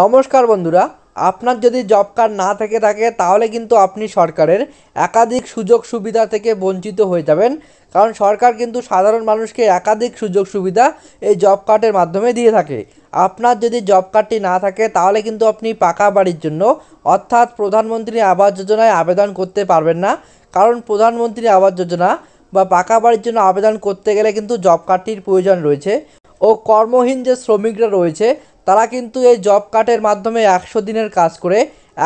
নমস্কার বন্ধুরা আপনার যদি জব কার্ড না থেকে থাকে তাহলে কিন্তু আপনি সরকারের একাধিক সুযোগ সুবিধা থেকে বঞ্চিত হয়ে যাবেন কারণ সরকার কিন্তু সাধারণ মানুষকে একাধিক সুযোগ সুবিধা এই জব কার্ডের মাধ্যমে দিয়ে থাকে আপনার যদি জব কার্ডটি না থাকে তাহলে কিন্তু আপনি পাকা বাড়ির জন্য অর্থাৎ প্রধানমন্ত্রী আবাস যোজনায় আবেদন করতে পারবেন না কারণ প্রধানমন্ত্রী আবাস যোজনা বা পাকা বাড়ির জন্য আবেদন করতে গেলে কিন্তু জব কার্ডটির প্রয়োজন রয়েছে ও কর্মহীন যে শ্রমিকরা রয়েছে তারা কিন্তু এই জব কার্ডের মাধ্যমে একশো দিনের কাজ করে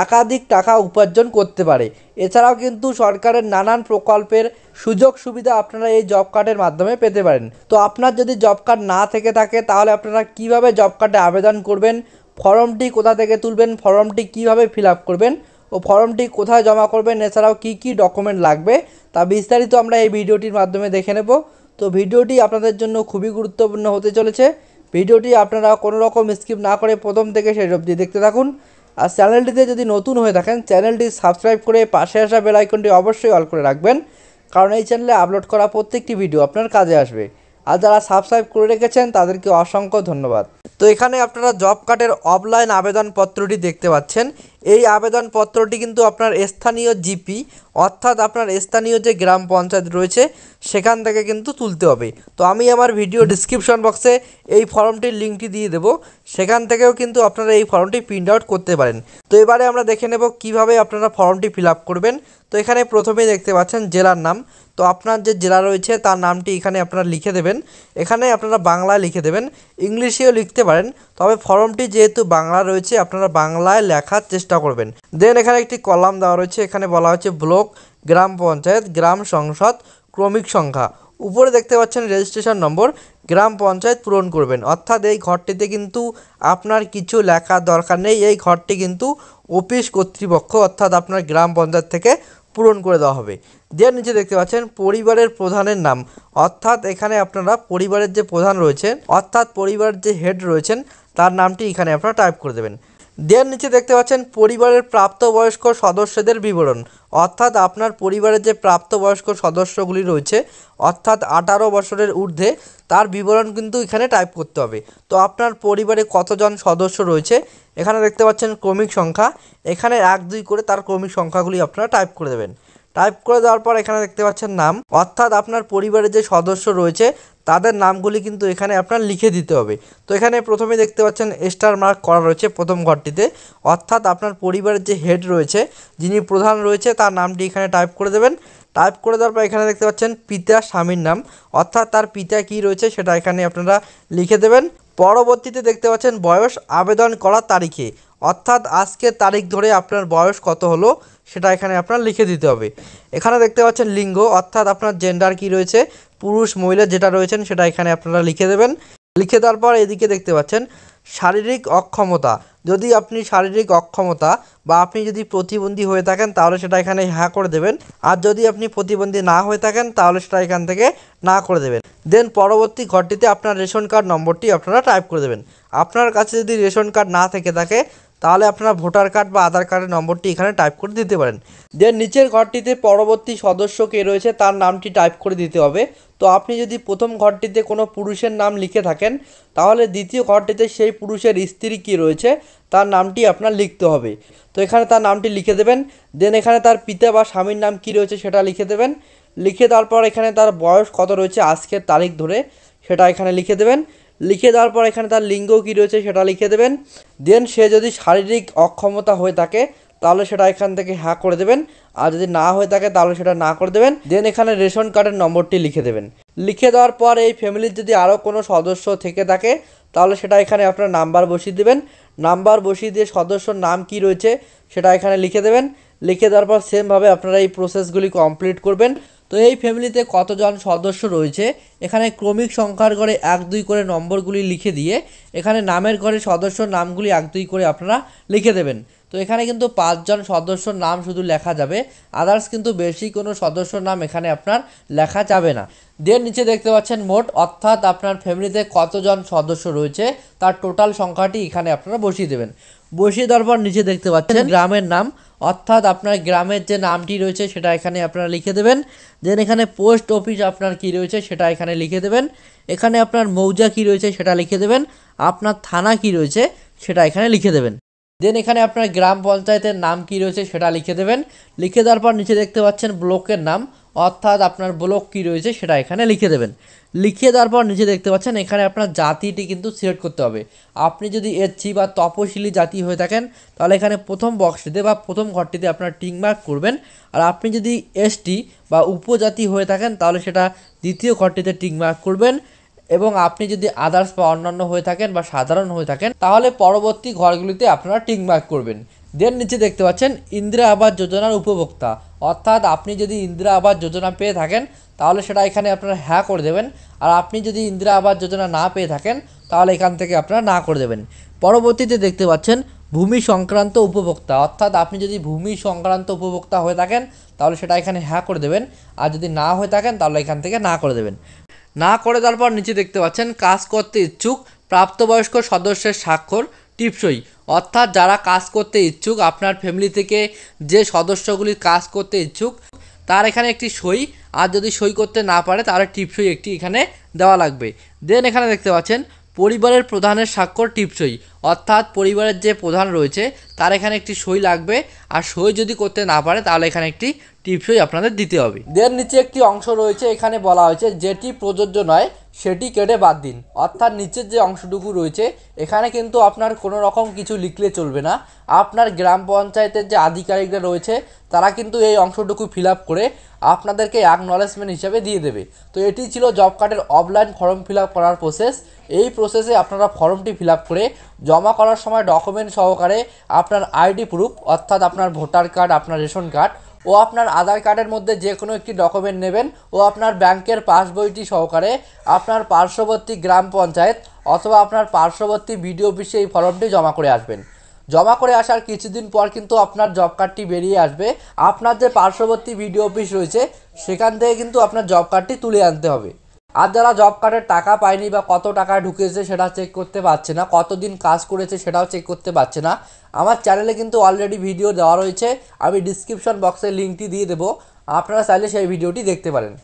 একাধিক টাকা উপার্জন করতে পারে এছাড়াও কিন্তু সরকারের নানান প্রকল্পের সুযোগ সুবিধা আপনারা এই জব কার্ডের মাধ্যমে পেতে পারেন তো আপনার যদি জব কার্ড না থেকে থাকে তাহলে আপনারা কিভাবে জব কার্ডে আবেদন করবেন ফর্মটি কোথা থেকে তুলবেন ফর্মটি কিভাবে ফিল করবেন ও ফর্মটি কোথায় জমা করবেন এছাড়াও কি কি ডকুমেন্ট লাগবে তা বিস্তারিত আমরা এই ভিডিওটির মাধ্যমে দেখে নেব তো ভিডিওটি আপনাদের জন্য খুবই গুরুত্বপূর্ণ হতে চলেছে ভিডিওটি আপনারা কোনো রকম স্কিপ না করে প্রথম থেকে শেষ অবধি দেখতে থাকুন আর চ্যানেলটিতে যদি নতুন হয়ে থাকেন চ্যানেলটি সাবস্ক্রাইব করে পাশে আসা বেল আইকনটি অবশ্যই অল করে রাখবেন কারণ এই চ্যানেলে আপলোড করা প্রত্যেকটি ভিডিও আপনার কাজে আসবে আর যারা সাবস্ক্রাইব করে রেখেছেন তাদেরকে অসংখ্য ধন্যবাদ তো এখানে আপনারা জব কার্ডের অফলাইন আবেদনপত্রটি দেখতে পাচ্ছেন এই আবেদনপত্রটি কিন্তু আপনার স্থানীয় জিপি অর্থাৎ আপনার স্থানীয় যে গ্রাম পঞ্চায়েত রয়েছে সেখান থেকে কিন্তু তুলতে হবে তো আমি আমার ভিডিও ডিসক্রিপশন বক্সে এই ফর্মটির লিঙ্কটি দিয়ে দেবো সেখান থেকেও কিন্তু আপনারা এই ফর্মটি প্রিন্ট আউট করতে পারেন তো এবারে আমরা দেখে নেব কিভাবে আপনারা ফর্মটি ফিল করবেন তো এখানে প্রথমেই দেখতে পাচ্ছেন জেলার নাম তো আপনার যে জেলা রয়েছে তার নামটি এখানে আপনারা লিখে দেবেন এখানে আপনারা বাংলায় লিখে দেবেন ইংলিশেও লিখতে পারেন তবে ফর্মটি যেহেতু বাংলা রয়েছে আপনারা বাংলায় লেখার চেষ্টা চেষ্টা করবেন দেন এখানে একটি কলাম দেওয়া রয়েছে এখানে বলা হচ্ছে ব্লক গ্রাম পঞ্চায়েত গ্রাম সংসদ ক্রমিক সংখ্যা উপরে দেখতে পাচ্ছেন রেজিস্ট্রেশন নম্বর গ্রাম পঞ্চায়েত পূরণ করবেন অর্থাৎ এই ঘরটিতে কিন্তু আপনার কিছু লেখার দরকার নেই এই ঘরটি কিন্তু অফিস কর্তৃপক্ষ অর্থাৎ আপনার গ্রাম পঞ্চায়েত থেকে পূরণ করে দেওয়া হবে দেওয়ার নিচে দেখতে পাচ্ছেন পরিবারের প্রধানের নাম অর্থাৎ এখানে আপনারা পরিবারের যে প্রধান রয়েছেন অর্থাৎ পরিবারের যে হেড রয়েছেন তার নামটি এখানে আপনারা টাইপ করে দেবেন দেওয়ার নিচে দেখতে পাচ্ছেন পরিবারের প্রাপ্তবয়স্ক সদস্যদের বিবরণ অর্থাৎ আপনার পরিবারের যে প্রাপ্তবয়স্ক সদস্যগুলি রয়েছে অর্থাৎ আঠারো বছরের ঊর্ধ্বে তার বিবরণ কিন্তু এখানে টাইপ করতে হবে তো আপনার পরিবারে কতজন সদস্য রয়েছে এখানে দেখতে পাচ্ছেন ক্রমিক সংখ্যা এখানে এক দুই করে তার ক্রমিক সংখ্যাগুলি আপনারা টাইপ করে দেবেন টাইপ করে দেওয়ার পর এখানে দেখতে পাচ্ছেন নাম অর্থাৎ আপনার পরিবারের যে সদস্য রয়েছে তাদের নামগুলি কিন্তু এখানে আপনার লিখে দিতে হবে তো এখানে প্রথমে দেখতে পাচ্ছেন স্টার মার্ক করা রয়েছে প্রথম ঘরটিতে অর্থাৎ আপনার পরিবারের যে হেড রয়েছে যিনি প্রধান রয়েছে তার নামটি এখানে টাইপ করে দেবেন টাইপ করে দেওয়ার পর এখানে দেখতে পাচ্ছেন পিতা স্বামীর নাম অর্থাৎ তার পিতা কি রয়েছে সেটা এখানে আপনারা লিখে দেবেন পরবর্তীতে দেখতে পাচ্ছেন বয়স আবেদন করার তারিখে অর্থাৎ আজকের তারিখ ধরে আপনার বয়স কত হলো সেটা এখানে আপনার লিখে দিতে হবে এখানে দেখতে পাচ্ছেন লিঙ্গ অর্থাৎ আপনার জেন্ডার কি রয়েছে পুরুষ মহিলা যেটা রয়েছেন সেটা এখানে আপনারা লিখে দেবেন লিখে দেওয়ার পর এদিকে দেখতে পাচ্ছেন শারীরিক অক্ষমতা যদি আপনি শারীরিক অক্ষমতা বা আপনি যদি প্রতিবন্ধী হয়ে থাকেন তাহলে সেটা এখানে হ্যাঁ করে দেবেন আর যদি আপনি প্রতিবন্ধী না হয়ে থাকেন তাহলে সেটা এখান থেকে না করে দেবেন দেন পরবর্তী ঘরটিতে আপনার রেশন কার্ড নম্বরটি আপনারা টাইপ করে দেবেন আপনার কাছে যদি রেশন কার্ড না থেকে থাকে তাহলে আপনারা ভোটার কার্ড বা আধার কার্ডের নম্বরটি এখানে টাইপ করে দিতে পারেন দেন নিচের ঘরটিতে পরবর্তী সদস্য কে রয়েছে তার নামটি টাইপ করে দিতে হবে তো আপনি যদি প্রথম ঘরটিতে কোনো পুরুষের নাম লিখে থাকেন তাহলে দ্বিতীয় ঘরটিতে সেই পুরুষের স্ত্রী কি রয়েছে তার নামটি আপনার লিখতে হবে তো এখানে তার নামটি লিখে দেবেন দেন এখানে তার পিতা বা স্বামীর নাম কি রয়েছে সেটা লিখে দেবেন লিখে তারপর এখানে তার বয়স কত রয়েছে আজকের তারিখ ধরে সেটা এখানে লিখে দেবেন লিখে দেওয়ার পর এখানে তার লিঙ্গ কী রয়েছে সেটা লিখে দেবেন দেন সে যদি শারীরিক অক্ষমতা হয়ে থাকে তাহলে সেটা এখান থেকে হ্যাঁ করে দেবেন আর যদি না হয়ে থাকে তাহলে সেটা না করে দেবেন দেন এখানে রেশন কার্ডের নম্বরটি লিখে দেবেন লিখে দেওয়ার পর এই ফ্যামিলির যদি আরও কোনো সদস্য থেকে থাকে তাহলে সেটা এখানে আপনার নাম্বার বসিয়ে দেবেন নাম্বার বসিয়ে দিয়ে সদস্যর নাম কি রয়েছে সেটা এখানে লিখে দেবেন লিখে দেওয়ার পর সেমভাবে আপনারা এই প্রসেসগুলি কমপ্লিট করবেন তো এই ফ্যামিলিতে কতজন সদস্য রয়েছে এখানে ক্রমিক সংখ্যার ঘরে এক দুই করে নম্বরগুলি লিখে দিয়ে এখানে নামের ঘরে সদস্যর নামগুলি এক দুই করে আপনারা লিখে দেবেন তো এখানে কিন্তু পাঁচজন সদস্যর নাম শুধু লেখা যাবে আদার্স কিন্তু বেশি কোনো সদস্যর নাম এখানে আপনার লেখা যাবে না দেড় নিচে দেখতে পাচ্ছেন মোট অর্থাৎ আপনার ফ্যামিলিতে কতজন সদস্য রয়েছে তার টোটাল সংখ্যাটি এখানে আপনারা বসিয়ে দেবেন বসিয়ে দেওয়ার পর নিচে দেখতে পাচ্ছেন গ্রামের নাম অর্থাৎ আপনার গ্রামের যে নামটি রয়েছে সেটা এখানে আপনারা লিখে দেবেন দেন এখানে পোস্ট অফিস আপনার কি রয়েছে সেটা এখানে লিখে দেবেন এখানে আপনার মৌজা কি রয়েছে সেটা লিখে দেবেন আপনার থানা কি রয়েছে সেটা এখানে লিখে দেবেন দেন এখানে আপনার গ্রাম পঞ্চায়েতের নাম কি রয়েছে সেটা লিখে দেবেন লিখে দেওয়ার পর নিচে দেখতে পাচ্ছেন ব্লকের নাম অর্থাৎ আপনার ব্লক কী রয়েছে সেটা এখানে লিখে দেবেন লিখে দেওয়ার পর নিজে দেখতে পাচ্ছেন এখানে আপনার জাতিটি কিন্তু সিলেক্ট করতে হবে আপনি যদি এসছি বা তপশিলি জাতি হয়ে থাকেন তাহলে এখানে প্রথম বক্সটিতে বা প্রথম ঘরটিতে আপনার টিংমার্ক করবেন আর আপনি যদি এসটি বা উপজাতি হয়ে থাকেন তাহলে সেটা দ্বিতীয় ঘরটিতে টিংমার্ক করবেন এবং আপনি যদি আদার্স বা অন্যান্য হয়ে থাকেন বা সাধারণ হয়ে থাকেন তাহলে পরবর্তী ঘরগুলিতে আপনারা টিংমার্ক করবেন দেন নিচে দেখতে পাচ্ছেন ইন্দিরা আবাস যোজনার উপভোক্তা অর্থাৎ আপনি যদি ইন্দিরা আবাস যোজনা পেয়ে থাকেন তাহলে সেটা এখানে আপনারা হ্যাঁ করে দেবেন আর আপনি যদি ইন্দিরা আবাস যোজনা না পেয়ে থাকেন তাহলে এখান থেকে আপনারা না করে দেবেন পরবর্তীতে দেখতে পাচ্ছেন ভূমি সংক্রান্ত উপভোক্তা অর্থাৎ আপনি যদি ভূমি সংক্রান্ত উপভোক্তা হয়ে থাকেন তাহলে সেটা এখানে হ্যাঁ করে দেবেন আর যদি না হয়ে থাকেন তাহলে এখান থেকে না করে দেবেন না করে দেওয়ার পর নিচে দেখতে পাচ্ছেন কাজ করতে ইচ্ছুক প্রাপ্তবয়স্ক সদস্যের স্বাক্ষর টিপসই অর্থাৎ যারা কাজ করতে ইচ্ছুক আপনার ফ্যামিলি থেকে যে সদস্যগুলি কাজ করতে ইচ্ছুক তার এখানে একটি সই আর যদি সই করতে না পারে তার টিপসই একটি এখানে দেওয়া লাগবে দেন এখানে দেখতে পাচ্ছেন পরিবারের প্রধানের স্বাক্ষর টিপসই অর্থাৎ পরিবারের যে প্রধান রয়েছে তার এখানে একটি সই লাগবে আর সই যদি করতে না পারে তাহলে এখানে একটি টিপসই আপনাদের দিতে হবে দেন নিচে একটি অংশ রয়েছে এখানে বলা হয়েছে যেটি প্রযোজ্য নয় সেটি কেটে বাদ দিন অর্থাৎ নিচের যে অংশটুকু রয়েছে এখানে কিন্তু আপনার কোনো রকম কিছু লিখলে চলবে না আপনার গ্রাম পঞ্চায়েতের যে আধিকারিকরা রয়েছে তারা কিন্তু এই অংশটুকু ফিল করে আপনাদেরকে অ্যাকনলেজমেন্ট হিসাবে দিয়ে দেবে তো এটি ছিল জব কার্ডের অফলাইন ফর্ম ফিল করার প্রসেস এই প্রসেসে আপনারা ফর্মটি ফিল করে জমা করার সময় ডকুমেন্ট সহকারে আপনার আইডি প্রুফ অর্থাৎ আপনার ভোটার কার্ড আপনার রেশন কার্ড ও আপনার আধার কার্ডের মধ্যে যে কোনো একটি ডকুমেন্ট নেবেন ও আপনার ব্যাংকের পাসবইটি সহকারে আপনার পার্শ্ববর্তী গ্রাম পঞ্চায়েত অথবা আপনার পার্শ্ববর্তী বিডিও অফিসে এই ফর্মটি জমা করে আসবেন জমা করে আসার কিছুদিন পর কিন্তু আপনার জব কার্ডটি বেরিয়ে আসবে আপনার যে পার্শ্ববর্তী ভিডিও অফিস রয়েছে সেখান থেকে কিন্তু আপনার জব কার্ডটি তুলে আনতে হবে আর যারা জব কার্ডের টাকা পায়নি বা কত টাকা ঢুকেছে সেটা চেক করতে পারছে না কতদিন কাজ করেছে সেটাও চেক করতে পারছে না আমার চ্যানেলে কিন্তু অলরেডি ভিডিও দেওয়া রয়েছে আমি ডিসক্রিপশন বক্সে লিঙ্কটি দিয়ে দেবো আপনারা চাইলে সেই ভিডিওটি দেখতে পারেন